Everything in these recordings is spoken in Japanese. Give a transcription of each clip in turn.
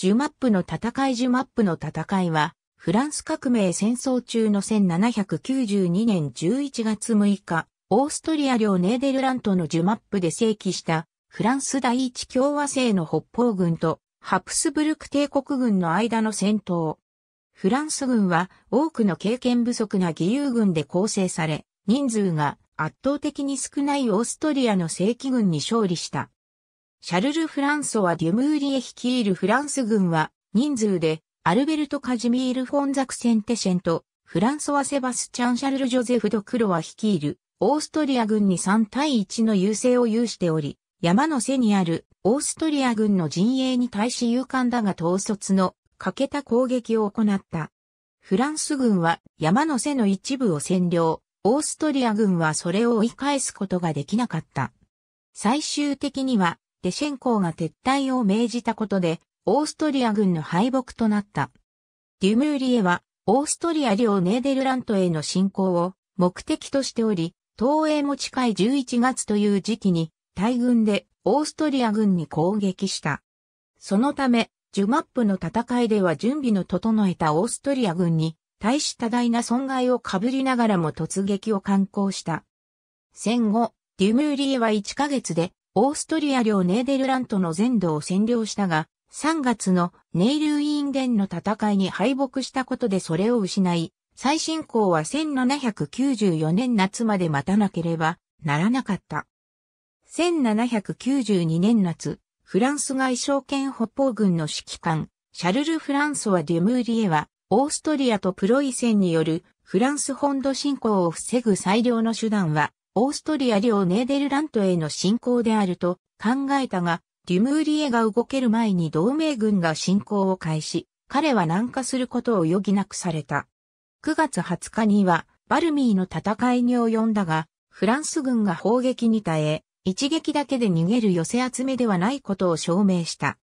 ジュマップの戦いジュマップの戦いは、フランス革命戦争中の1792年11月6日、オーストリア領ネーデルラントのジュマップで正規した、フランス第一共和制の北方軍と、ハプスブルク帝国軍の間の戦闘。フランス軍は多くの経験不足な義勇軍で構成され、人数が圧倒的に少ないオーストリアの正規軍に勝利した。シャルル・フランソはデュムーリエ率いるフランス軍は、人数で、アルベルト・カジミール・フォンザクセンテシェンと、フランソワ・セバスチャン・シャルル・ジョゼフ・ド・クロは率いる、オーストリア軍に3対1の優勢を有しており、山の背にあるオーストリア軍の陣営に対し勇敢だが統率の欠けた攻撃を行った。フランス軍は山の背の一部を占領、オーストリア軍はそれを追い返すことができなかった。最終的にはデシェンコーが撤退を命じたことで、オーストリア軍の敗北となった。デュムーリエは、オーストリア領ネーデルラントへの侵攻を目的としており、東映も近い11月という時期に、大軍でオーストリア軍に攻撃した。そのため、ジュマップの戦いでは準備の整えたオーストリア軍に、大し多大な損害を被りながらも突撃を敢行した。戦後、デュムーリエは1ヶ月でオーストリア領ネーデルラントの全土を占領したが、3月のネイルウィーンデンの戦いに敗北したことでそれを失い、再侵攻は1794年夏まで待たなければならなかった。1792年夏、フランス外相兼北方軍の指揮官、シャルル・フランソワ・デュムーリエは、オーストリアとプロイセンによるフランス本土侵攻を防ぐ最良の手段は、オーストリア領ネーデルラントへの侵攻であると考えたが、デュムーリエが動ける前に同盟軍が侵攻を開始、彼は南下することを余儀なくされた。9月20日には、バルミーの戦いに及んだが、フランス軍が砲撃に耐え、一撃だけで逃げる寄せ集めではないことを証明した。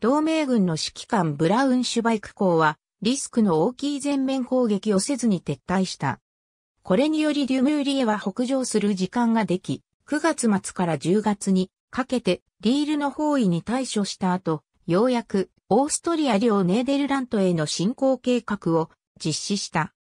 同盟軍の指揮官ブラウンシュバイク校は、リスクの大きい全面攻撃をせずに撤退した。これによりデュムーリエは北上する時間ができ、9月末から10月にかけてリールの包囲に対処した後、ようやくオーストリア領ネーデルラントへの進行計画を実施した。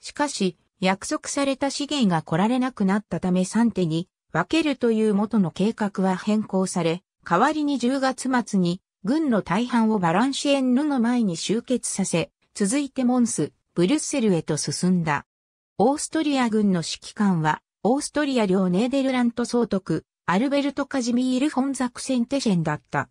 しかし、約束された資源が来られなくなったため3手に分けるという元の計画は変更され、代わりに10月末に軍の大半をバランシエンヌの前に集結させ、続いてモンス、ブリュッセルへと進んだ。オーストリア軍の指揮官は、オーストリア領ネーデルラント総督、アルベルト・カジミール・フォンザクセンテシェンだった。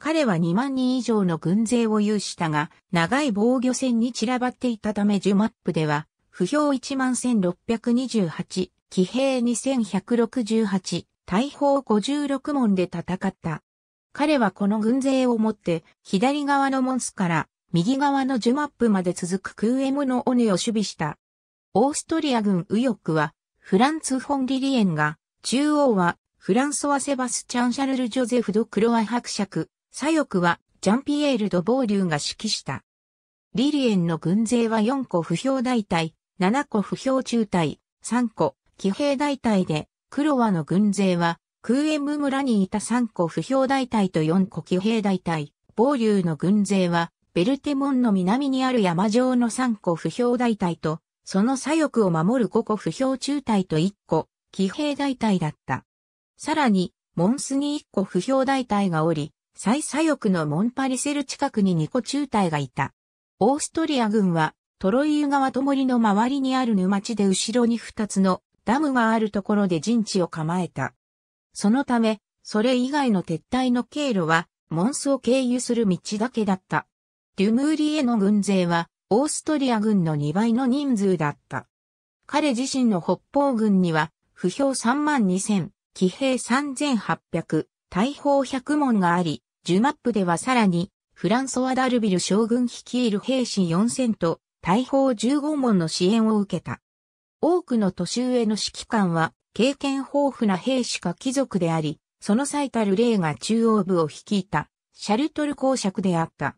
彼は2万人以上の軍勢を有したが、長い防御戦に散らばっていたためジュマップでは、不評11628、騎兵2168、大砲56門で戦った。彼はこの軍勢をもって、左側のモンスから、右側のジュマップまで続く空エムの尾根を守備した。オーストリア軍右翼は、フランツ・フォン・リリエンが、中央は、フランソワ・セバスチャン・シャルル・ジョゼフ・ド・クロワ伯爵、左翼は、ジャンピエール・ド・ボーリューが指揮した。リリエンの軍勢は4個不評大隊、7個不評中隊、3個騎兵大隊で、クロワの軍勢は、クーエム村にいた3個不評大隊と4個騎兵大隊、ボーリューの軍勢は、ベルテモンの南にある山上の3個不評大隊と、その左翼を守る五個不評中隊と一個、騎兵大隊だった。さらに、モンスに一個不評大隊がおり、最左翼のモンパリセル近くに二個中隊がいた。オーストリア軍は、トロイユ川と森の周りにある沼地で後ろに二つのダムがあるところで陣地を構えた。そのため、それ以外の撤退の経路は、モンスを経由する道だけだった。デュムーリへの軍勢は、オーストリア軍の2倍の人数だった。彼自身の北方軍には、不評3万2000、騎兵3800、大砲100門があり、ジュマップではさらに、フランソワ・ダルビル将軍率いる兵士4000と、大砲15門の支援を受けた。多くの年上の指揮官は、経験豊富な兵士か貴族であり、その最たる例が中央部を率いた、シャルトル公爵であった。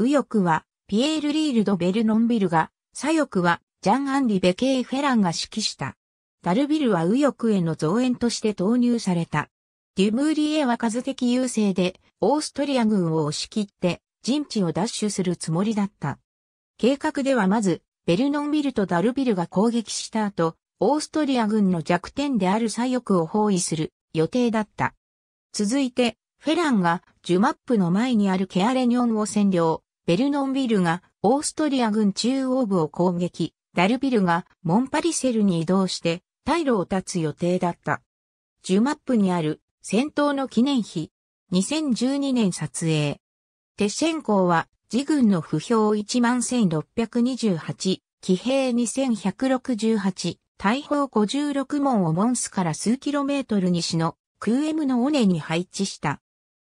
右翼は、ピエール・リール・ド・ベルノンビルが、左翼は、ジャン・アンリ・ベケー・フェランが指揮した。ダルビルは右翼への増援として投入された。デュムーリエは数的優勢で、オーストリア軍を押し切って、陣地を奪取するつもりだった。計画ではまず、ベルノンビルとダルビルが攻撃した後、オーストリア軍の弱点である左翼を包囲する予定だった。続いて、フェランがジュマップの前にあるケアレニョンを占領。ベルノンビルがオーストリア軍中央部を攻撃、ダルビルがモンパリセルに移動して退路を断つ予定だった。ジュマップにある戦闘の記念碑、2012年撮影。テシェンコは自軍の不評11628、騎兵2168、大砲56門をモンスから数キロメートル西のクーエムの尾根に配置した。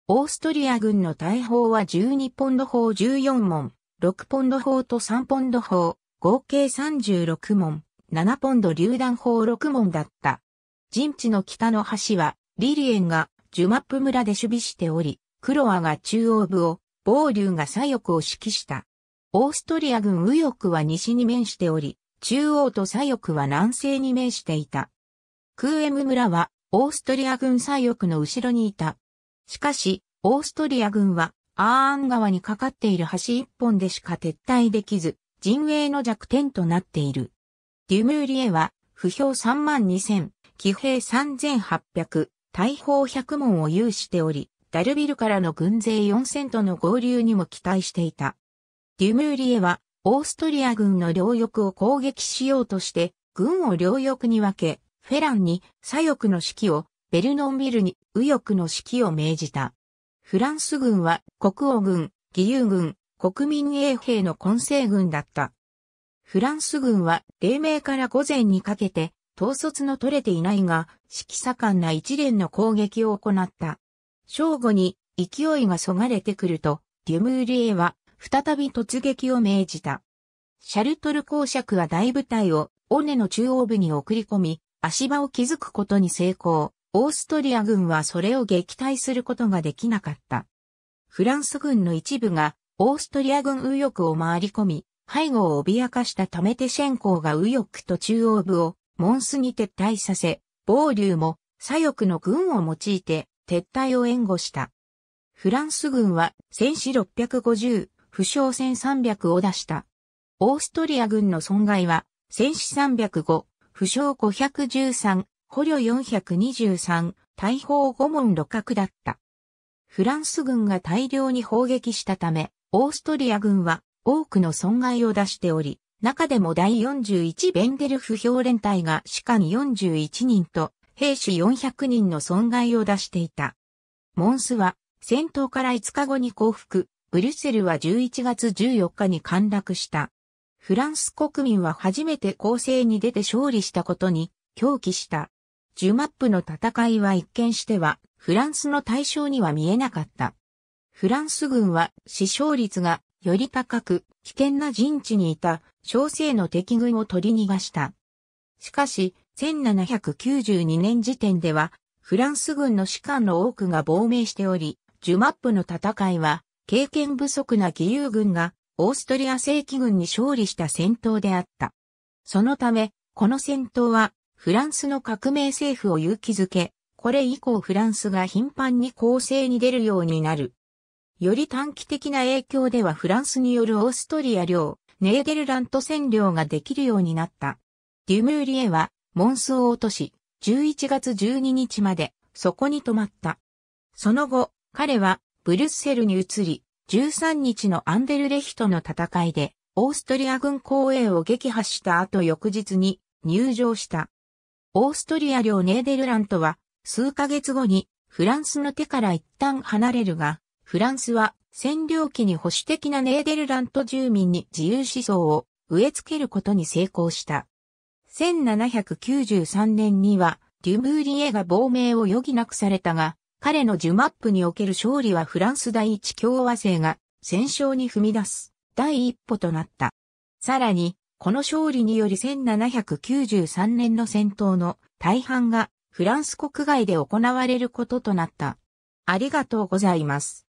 オーストリア軍の大砲は12ポンド砲14門、6ポンド砲と3ポンド砲、合計36門、7ポンド榴弾砲6門だった。陣地の北の橋は、リリエンがジュマップ村で守備しており、クロアが中央部を、暴流が左翼を指揮した。オーストリア軍右翼は西に面しており、中央と左翼は南西に面していた。クーエム村は、オーストリア軍左翼の後ろにいたしかし、オーストリア軍は、アーン川にかかっている橋一本でしか撤退できず、陣営の弱点となっている。デュムーリエは、不評3万2000、騎兵3800、大砲100門を有しており、ダルビルからの軍勢4000との合流にも期待していた。デュムーリエは、オーストリア軍の両翼を攻撃しようとして、軍を両翼に分け、フェランに左翼の指揮を、ベルノンビルに右翼の指揮を命じた。フランス軍は国王軍、義勇軍、国民衛兵の混成軍だった。フランス軍は黎明から午前にかけて統率の取れていないが、指揮盛んな一連の攻撃を行った。正午に勢いがそがれてくると、デュムーリエは再び突撃を命じた。シャルトル公爵は大部隊を尾根の中央部に送り込み、足場を築くことに成功。オーストリア軍はそれを撃退することができなかった。フランス軍の一部がオーストリア軍右翼を回り込み、背後を脅かしたためテシェンコーが右翼と中央部をモンスに撤退させ、暴流も左翼の軍を用いて撤退を援護した。フランス軍は戦死650、負傷戦300を出した。オーストリア軍の損害は戦死305、負傷513、捕虜423、大砲5門6角だった。フランス軍が大量に砲撃したため、オーストリア軍は多くの損害を出しており、中でも第41ベンデルフ評連隊が士官41人と兵士400人の損害を出していた。モンスは戦闘から5日後に降伏、ブリュッセルは11月14日に陥落した。フランス国民は初めて攻勢に出て勝利したことに狂気した。ジュマップの戦いは一見してはフランスの対象には見えなかった。フランス軍は死傷率がより高く危険な陣地にいた小生の敵軍を取り逃がした。しかし、1792年時点では、フランス軍の士官の多くが亡命しており、ジュマップの戦いは、経験不足な義勇軍が、オーストリア正規軍に勝利した戦闘であった。そのため、この戦闘は、フランスの革命政府を勇気づけ、これ以降フランスが頻繁に攻勢に出るようになる。より短期的な影響ではフランスによるオーストリア領、ネーデルラント占領ができるようになった。デュムーリエは、モンスを落とし、11月12日まで、そこに泊まった。その後、彼は、ブルッセルに移り、13日のアンデルレヒトの戦いで、オーストリア軍公営を撃破した後翌日に入場した。オーストリア領ネーデルラントは、数ヶ月後にフランスの手から一旦離れるが、フランスは占領期に保守的なネーデルラント住民に自由思想を植え付けることに成功した。1793年には、デュムーリエが亡命を余儀なくされたが、彼のジュマップにおける勝利はフランス第一共和制が戦勝に踏み出す第一歩となった。さらに、この勝利により1793年の戦闘の大半がフランス国外で行われることとなった。ありがとうございます。